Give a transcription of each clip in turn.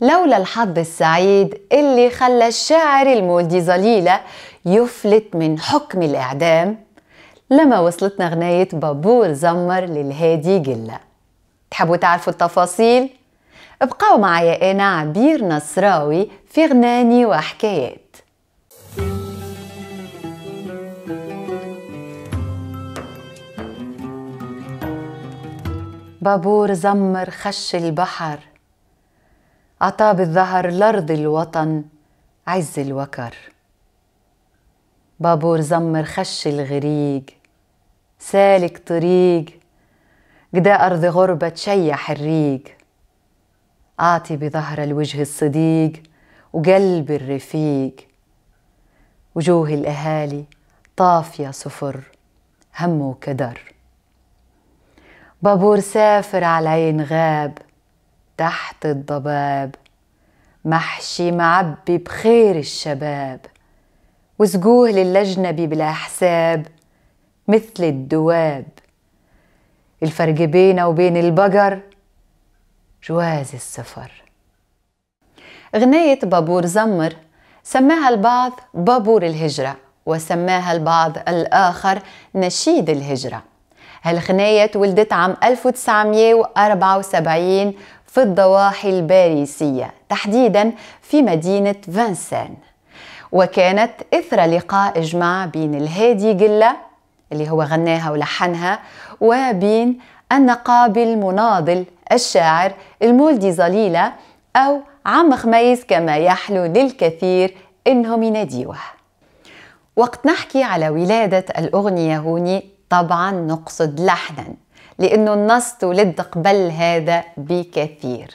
لولا الحظ السعيد اللي خلى الشاعر المولدي ظليلة يفلت من حكم الإعدام لما وصلتنا غناية بابور زمر للهادي جلة تحبوا تعرفوا التفاصيل؟ ابقوا معايا أنا عبير نصراوي في غناني وحكايات بابور زمر خش البحر عطا بالظهر لأرض الوطن عز الوكر بابور زمر خش الغريق سالك طريق قدا أرض غربة تشيح الريق أعطي بظهر الوجه الصديق وقلب الرفيق وجوه الأهالي طافية صفر هم وكدر بابور سافر على عين غاب تحت الضباب محشي معبي بخير الشباب وسجوه للأجنبي بلا حساب مثل الدواب الفرق بينا وبين البقر جواز السفر أغنية بابور زمر سماها البعض بابور الهجرة وسماها البعض الآخر نشيد الهجرة هالغنية ولدت عام 1974 في الضواحي الباريسية تحديدا في مدينة فانسان وكانت إثر لقاء إجماع بين الهادي قلة اللي هو غناها ولحنها وبين النقاب المناضل الشاعر المولدي ظليلة أو عم خميس كما يحلو للكثير إنهم يناديوه وقت نحكي على ولادة الأغنية هوني طبعا نقصد لحنا لأنه النص تولد قبل هذا بكثير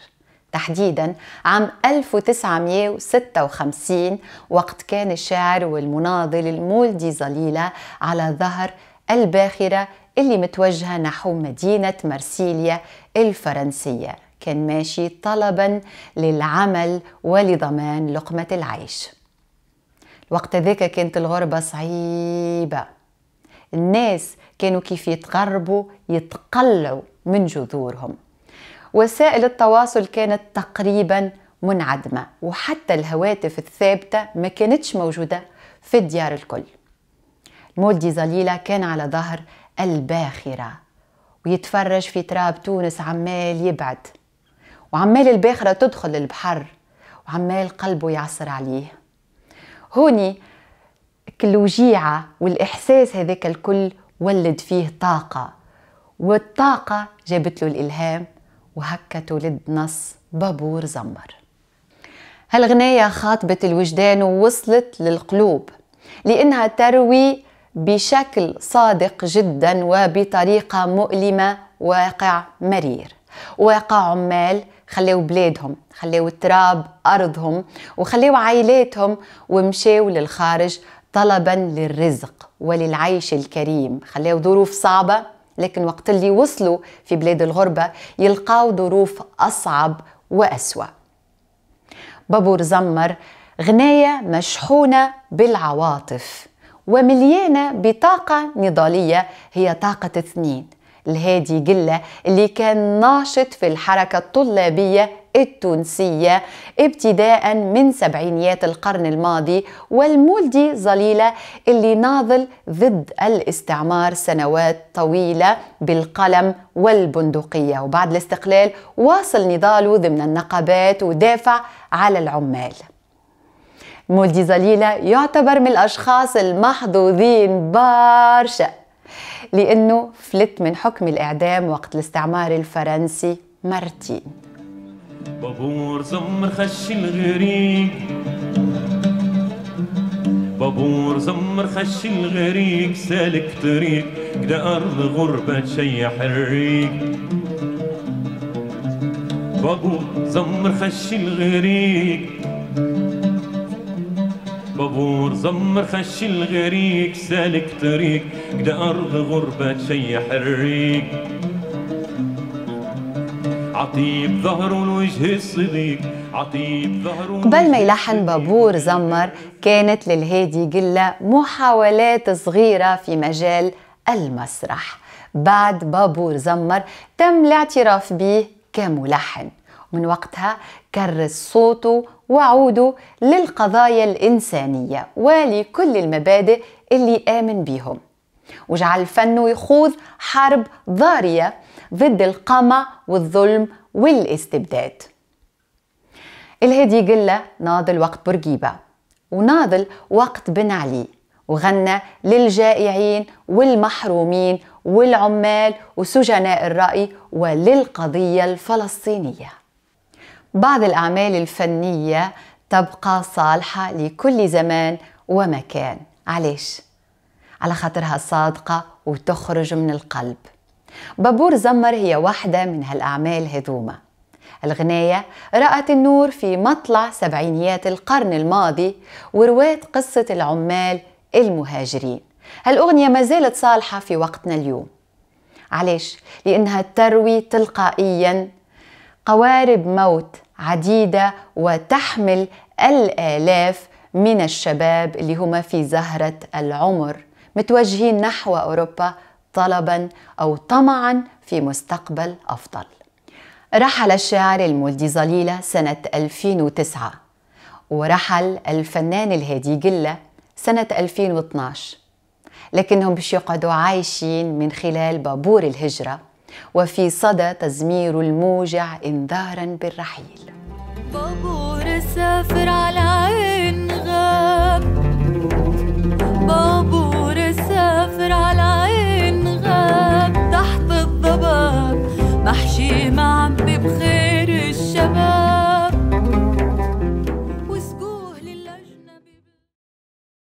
تحديدا عام 1956 وقت كان الشاعر والمناضل المولدي ظليلة على ظهر الباخرة اللي متوجهة نحو مدينة مرسيليا الفرنسية كان ماشي طلبا للعمل ولضمان لقمة العيش الوقت ذاك كانت الغربة صعيبة الناس كانوا كيف يتغربوا يتقلعوا من جذورهم وسائل التواصل كانت تقريبا منعدمة وحتى الهواتف الثابتة ما كانتش موجودة في الديار الكل مولدي زليلة كان على ظهر الباخرة ويتفرج في تراب تونس عمال يبعد وعمال الباخرة تدخل البحر وعمال قلبه يعصر عليه هوني الوجيعة والإحساس هذاك الكل ولد فيه طاقة والطاقة جابت له الإلهام وهكا تولد نص بابور زمر هالغناية خاطبت الوجدان ووصلت للقلوب لأنها تروي بشكل صادق جدا وبطريقة مؤلمة واقع مرير واقع عمال خلاو بلادهم خلاو تراب أرضهم وخلاو عائلاتهم ومشاو للخارج طلبا للرزق وللعيش الكريم خليه ظروف صعبة لكن وقت اللي وصلوا في بلاد الغربة يلقاو ظروف أصعب وأسوأ بابور زمر غناية مشحونة بالعواطف ومليانة بطاقة نضالية هي طاقة اثنين الهادي قلة اللي كان ناشط في الحركة الطلابية التونسية ابتداء من سبعينيات القرن الماضي والمولدي ظليلة اللي ناضل ضد الاستعمار سنوات طويلة بالقلم والبندقية وبعد الاستقلال واصل نضاله ضمن النقابات ودافع على العمال مولدي ظليلة يعتبر من الأشخاص المحظوظين بارشا لأنه فلت من حكم الإعدام وقت الاستعمار الفرنسي مرتين بابور زمر خش الغريق بابور زمر خش الغريق سالك طريق كدا أرض غربة شي حريق بابور زمر خش الغريق بابور زمر خش الغريق سالك طريق كدا أرض غربة شي حريق عطيب ظهر الوجه الصديق عطيب ظهر قبل ما يلحن بابور زمر كانت للهادي قلة محاولات صغيرة في مجال المسرح بعد بابور زمر تم الاعتراف به كملحن ومن وقتها كرس صوته وعوده للقضايا الإنسانية ولكل المبادئ اللي آمن بيهم وجعل فنه يخوض حرب ضارية ضد القمع والظلم والاستبداد الهادي قلة ناضل وقت بورقيبة وناضل وقت بن علي وغنى للجائعين والمحرومين والعمال وسجناء الرأي وللقضية الفلسطينية بعض الأعمال الفنية تبقى صالحة لكل زمان ومكان علاش؟ على خاطرها صادقة وتخرج من القلب بابور زمر هي واحدة من هالأعمال هذوما الغناية رأت النور في مطلع سبعينيات القرن الماضي وروات قصة العمال المهاجرين هالأغنية ما زالت صالحة في وقتنا اليوم علاش؟ لأنها تروي تلقائيا قوارب موت عديدة وتحمل الآلاف من الشباب اللي هما في زهرة العمر متوجهين نحو أوروبا طلبا أو طمعا في مستقبل أفضل رحل الشاعر المولدي ظليلة سنة 2009 ورحل الفنان الهادي جلة سنة 2012 لكنهم باش يقعدوا عايشين من خلال بابور الهجرة وفي صدى تزمير الموجع انذارا بالرحيل بابور سافر على